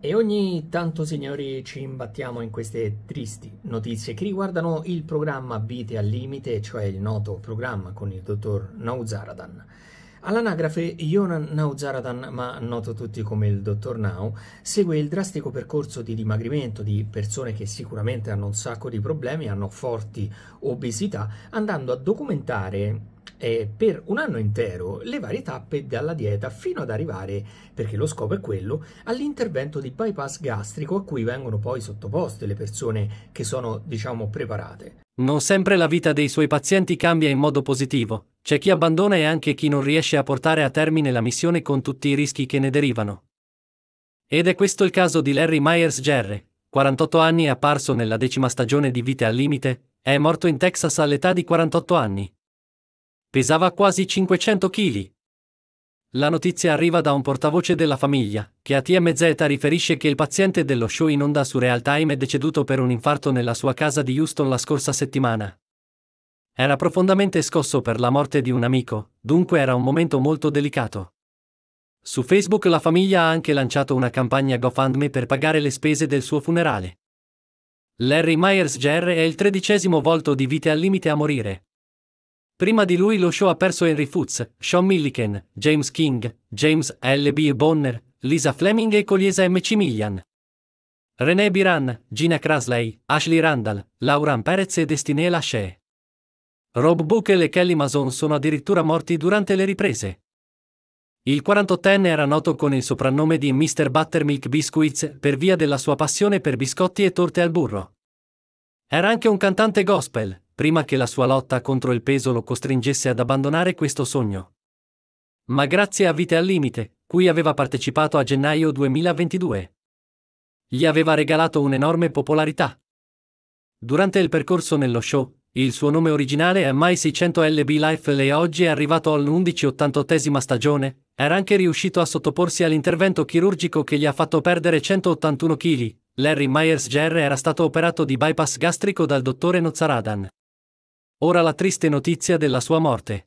E ogni tanto, signori, ci imbattiamo in queste tristi notizie che riguardano il programma Vite al Limite, cioè il noto programma con il dottor Nauzaradan. All'anagrafe Yonan Nauzaradan, ma noto tutti come il dottor Nau, segue il drastico percorso di dimagrimento di persone che sicuramente hanno un sacco di problemi, hanno forti obesità, andando a documentare eh, per un anno intero le varie tappe dalla dieta fino ad arrivare, perché lo scopo è quello, all'intervento di bypass gastrico a cui vengono poi sottoposte le persone che sono, diciamo, preparate. Non sempre la vita dei suoi pazienti cambia in modo positivo. C'è chi abbandona e anche chi non riesce a portare a termine la missione con tutti i rischi che ne derivano. Ed è questo il caso di Larry Myers Jerry, 48 anni e apparso nella decima stagione di Vite al Limite, è morto in Texas all'età di 48 anni. Pesava quasi 500 kg. La notizia arriva da un portavoce della famiglia, che a TMZ riferisce che il paziente dello show in onda su Real Time è deceduto per un infarto nella sua casa di Houston la scorsa settimana. Era profondamente scosso per la morte di un amico, dunque era un momento molto delicato. Su Facebook la famiglia ha anche lanciato una campagna GoFundMe per pagare le spese del suo funerale. Larry Myers Jr. è il tredicesimo volto di vite al limite a morire. Prima di lui lo show ha perso Henry Foots, Sean Milliken, James King, James L.B. Bonner, Lisa Fleming e Coliesa M. Cimillian. René Biran, Gina Crasley, Ashley Randall, Lauran Perez e Destiné Lachey. Rob Booker e Kelly Mason sono addirittura morti durante le riprese. Il 48enne era noto con il soprannome di Mr. Buttermilk Biscuits per via della sua passione per biscotti e torte al burro. Era anche un cantante gospel, prima che la sua lotta contro il peso lo costringesse ad abbandonare questo sogno. Ma grazie a Vite al Limite, cui aveva partecipato a gennaio 2022, gli aveva regalato un'enorme popolarità. Durante il percorso nello show, il suo nome originale è My 600 LB Life e oggi è arrivato all'undici-ottantottesima stagione, era anche riuscito a sottoporsi all'intervento chirurgico che gli ha fatto perdere 181 kg. Larry Myers-Jerr era stato operato di bypass gastrico dal dottore Nozzaradan. Ora la triste notizia della sua morte.